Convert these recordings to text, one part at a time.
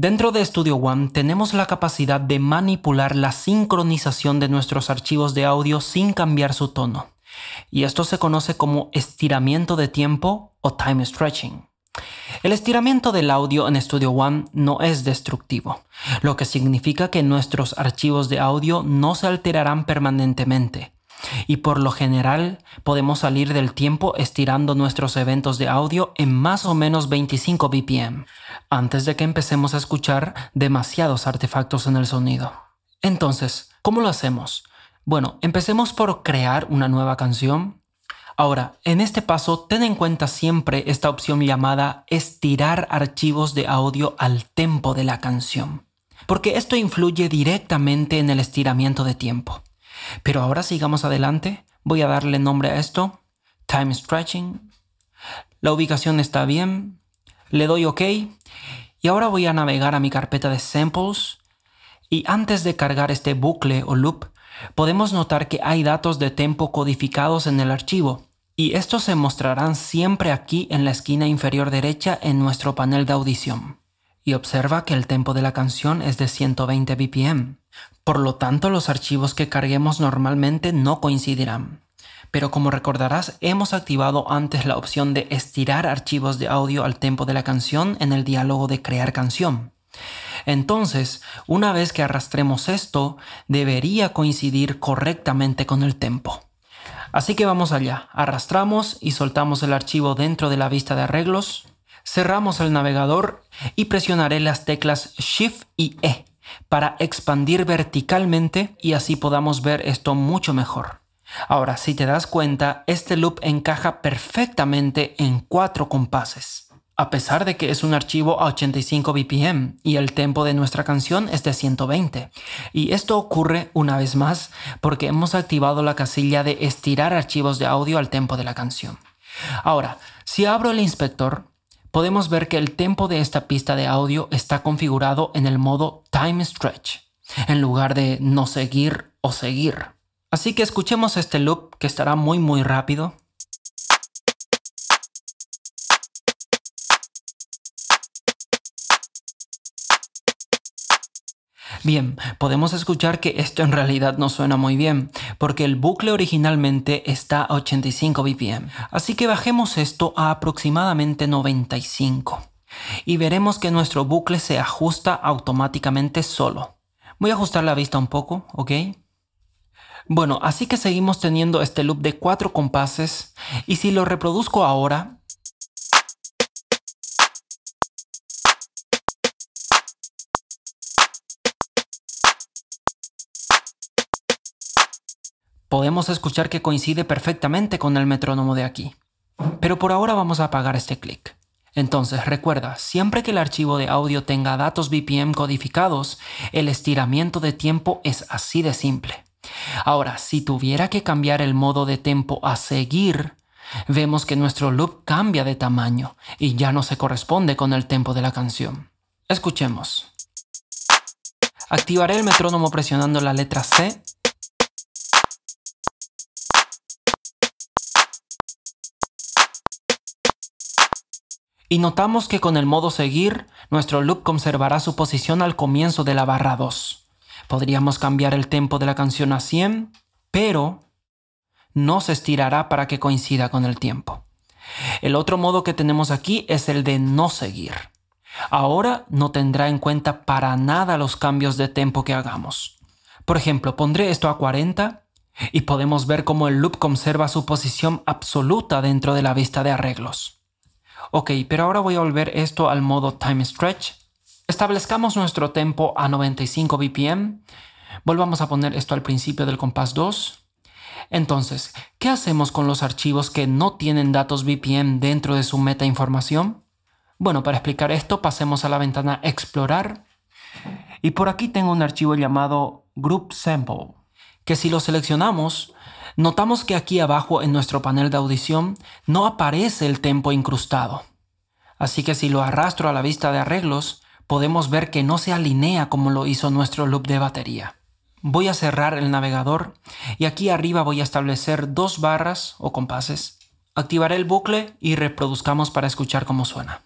Dentro de Studio One tenemos la capacidad de manipular la sincronización de nuestros archivos de audio sin cambiar su tono, y esto se conoce como estiramiento de tiempo o time stretching. El estiramiento del audio en Studio One no es destructivo, lo que significa que nuestros archivos de audio no se alterarán permanentemente, y por lo general podemos salir del tiempo estirando nuestros eventos de audio en más o menos 25 BPM, antes de que empecemos a escuchar demasiados artefactos en el sonido. Entonces, ¿cómo lo hacemos? Bueno, empecemos por crear una nueva canción. Ahora, en este paso, ten en cuenta siempre esta opción llamada estirar archivos de audio al tempo de la canción, porque esto influye directamente en el estiramiento de tiempo. Pero ahora sigamos adelante. Voy a darle nombre a esto. Time Stretching. La ubicación está bien. Le doy OK. Y ahora voy a navegar a mi carpeta de samples. Y antes de cargar este bucle o loop, podemos notar que hay datos de tempo codificados en el archivo. Y estos se mostrarán siempre aquí en la esquina inferior derecha en nuestro panel de audición y observa que el tempo de la canción es de 120 BPM. Por lo tanto, los archivos que carguemos normalmente no coincidirán. Pero como recordarás, hemos activado antes la opción de estirar archivos de audio al tempo de la canción en el diálogo de crear canción. Entonces, una vez que arrastremos esto, debería coincidir correctamente con el tempo. Así que vamos allá, arrastramos y soltamos el archivo dentro de la vista de arreglos, cerramos el navegador y presionaré las teclas Shift y E para expandir verticalmente y así podamos ver esto mucho mejor. Ahora, si te das cuenta, este loop encaja perfectamente en cuatro compases. A pesar de que es un archivo a 85 BPM y el tempo de nuestra canción es de 120. Y esto ocurre una vez más porque hemos activado la casilla de estirar archivos de audio al tempo de la canción. Ahora, si abro el inspector, podemos ver que el tempo de esta pista de audio está configurado en el modo time stretch, en lugar de no seguir o seguir. Así que escuchemos este loop que estará muy muy rápido Bien, podemos escuchar que esto en realidad no suena muy bien, porque el bucle originalmente está a 85 BPM, así que bajemos esto a aproximadamente 95 y veremos que nuestro bucle se ajusta automáticamente solo. Voy a ajustar la vista un poco, ¿ok? Bueno, así que seguimos teniendo este loop de cuatro compases y si lo reproduzco ahora, Podemos escuchar que coincide perfectamente con el metrónomo de aquí. Pero por ahora vamos a apagar este clic. Entonces recuerda, siempre que el archivo de audio tenga datos BPM codificados, el estiramiento de tiempo es así de simple. Ahora, si tuviera que cambiar el modo de tempo a seguir, vemos que nuestro loop cambia de tamaño y ya no se corresponde con el tempo de la canción. Escuchemos. Activaré el metrónomo presionando la letra C y notamos que con el modo seguir, nuestro loop conservará su posición al comienzo de la barra 2. Podríamos cambiar el tempo de la canción a 100, pero no se estirará para que coincida con el tiempo. El otro modo que tenemos aquí es el de no seguir. Ahora no tendrá en cuenta para nada los cambios de tempo que hagamos. Por ejemplo, pondré esto a 40 y podemos ver cómo el loop conserva su posición absoluta dentro de la vista de arreglos. Ok, pero ahora voy a volver esto al modo time stretch. Establezcamos nuestro tempo a 95 BPM. Volvamos a poner esto al principio del compás 2. Entonces, ¿qué hacemos con los archivos que no tienen datos BPM dentro de su meta información? Bueno, para explicar esto, pasemos a la ventana Explorar. Y por aquí tengo un archivo llamado Group Sample que si lo seleccionamos, notamos que aquí abajo en nuestro panel de audición no aparece el tempo incrustado. Así que si lo arrastro a la vista de arreglos, podemos ver que no se alinea como lo hizo nuestro loop de batería. Voy a cerrar el navegador y aquí arriba voy a establecer dos barras o compases. Activaré el bucle y reproduzcamos para escuchar cómo suena.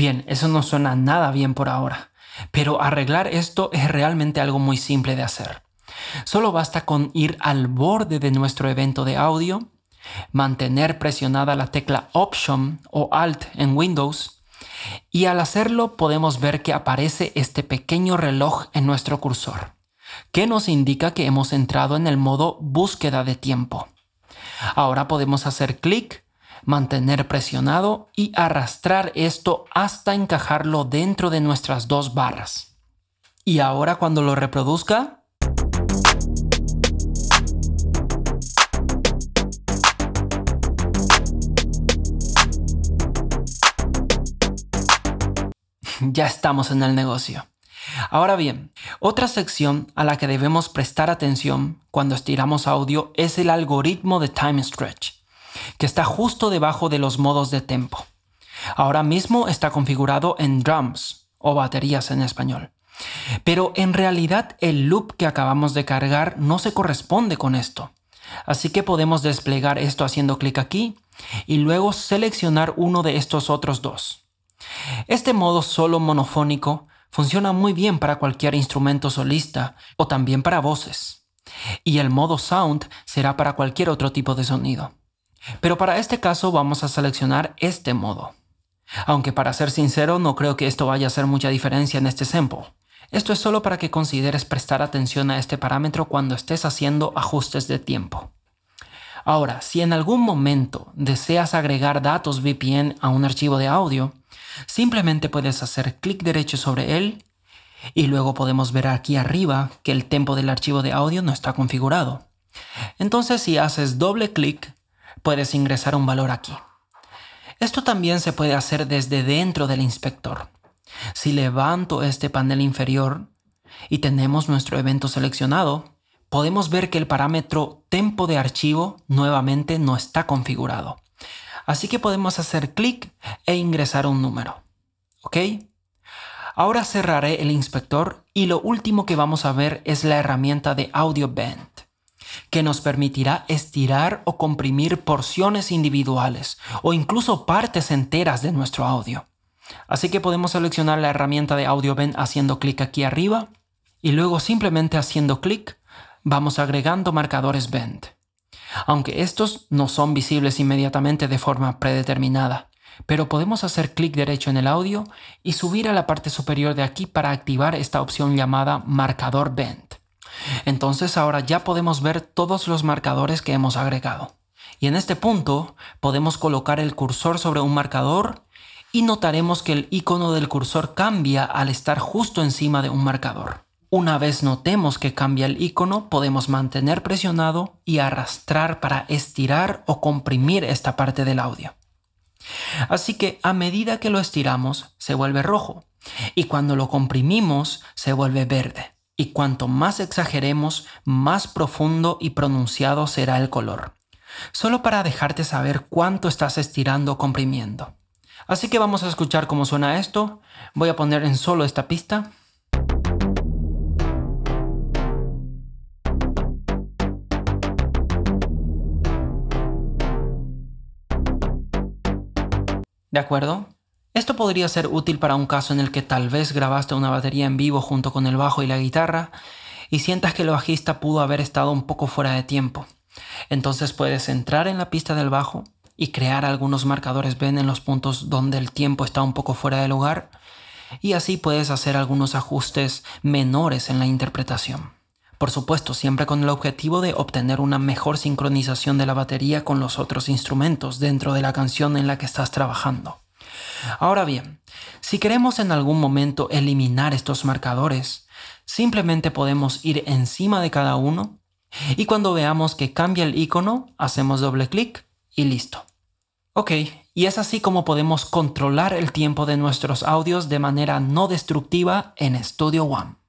Bien, eso no suena nada bien por ahora, pero arreglar esto es realmente algo muy simple de hacer. Solo basta con ir al borde de nuestro evento de audio, mantener presionada la tecla Option o Alt en Windows, y al hacerlo podemos ver que aparece este pequeño reloj en nuestro cursor, que nos indica que hemos entrado en el modo búsqueda de tiempo. Ahora podemos hacer clic mantener presionado y arrastrar esto hasta encajarlo dentro de nuestras dos barras. Y ahora cuando lo reproduzca, ya estamos en el negocio. Ahora bien, otra sección a la que debemos prestar atención cuando estiramos audio es el algoritmo de time stretch que está justo debajo de los modos de tempo. Ahora mismo está configurado en drums o baterías en español. Pero en realidad el loop que acabamos de cargar no se corresponde con esto. Así que podemos desplegar esto haciendo clic aquí y luego seleccionar uno de estos otros dos. Este modo solo monofónico funciona muy bien para cualquier instrumento solista o también para voces. Y el modo sound será para cualquier otro tipo de sonido. Pero para este caso vamos a seleccionar este modo. Aunque para ser sincero no creo que esto vaya a hacer mucha diferencia en este sample. Esto es solo para que consideres prestar atención a este parámetro cuando estés haciendo ajustes de tiempo. Ahora, si en algún momento deseas agregar datos VPN a un archivo de audio, simplemente puedes hacer clic derecho sobre él y luego podemos ver aquí arriba que el tempo del archivo de audio no está configurado. Entonces si haces doble clic puedes ingresar un valor aquí. Esto también se puede hacer desde dentro del inspector. Si levanto este panel inferior y tenemos nuestro evento seleccionado, podemos ver que el parámetro tempo de archivo nuevamente no está configurado. Así que podemos hacer clic e ingresar un número. ¿Ok? Ahora cerraré el inspector y lo último que vamos a ver es la herramienta de Audio Band que nos permitirá estirar o comprimir porciones individuales o incluso partes enteras de nuestro audio. Así que podemos seleccionar la herramienta de audio bend haciendo clic aquí arriba y luego simplemente haciendo clic vamos agregando marcadores bend. Aunque estos no son visibles inmediatamente de forma predeterminada, pero podemos hacer clic derecho en el audio y subir a la parte superior de aquí para activar esta opción llamada marcador bend. Entonces ahora ya podemos ver todos los marcadores que hemos agregado. Y en este punto podemos colocar el cursor sobre un marcador y notaremos que el icono del cursor cambia al estar justo encima de un marcador. Una vez notemos que cambia el icono, podemos mantener presionado y arrastrar para estirar o comprimir esta parte del audio. Así que a medida que lo estiramos, se vuelve rojo y cuando lo comprimimos, se vuelve verde y cuanto más exageremos, más profundo y pronunciado será el color, solo para dejarte saber cuánto estás estirando o comprimiendo. Así que vamos a escuchar cómo suena esto, voy a poner en solo esta pista. ¿De acuerdo? Esto podría ser útil para un caso en el que tal vez grabaste una batería en vivo junto con el bajo y la guitarra y sientas que el bajista pudo haber estado un poco fuera de tiempo. Entonces puedes entrar en la pista del bajo y crear algunos marcadores ven en los puntos donde el tiempo está un poco fuera de lugar y así puedes hacer algunos ajustes menores en la interpretación. Por supuesto, siempre con el objetivo de obtener una mejor sincronización de la batería con los otros instrumentos dentro de la canción en la que estás trabajando. Ahora bien, si queremos en algún momento eliminar estos marcadores, simplemente podemos ir encima de cada uno y cuando veamos que cambia el icono, hacemos doble clic y listo. Ok, y es así como podemos controlar el tiempo de nuestros audios de manera no destructiva en Studio One.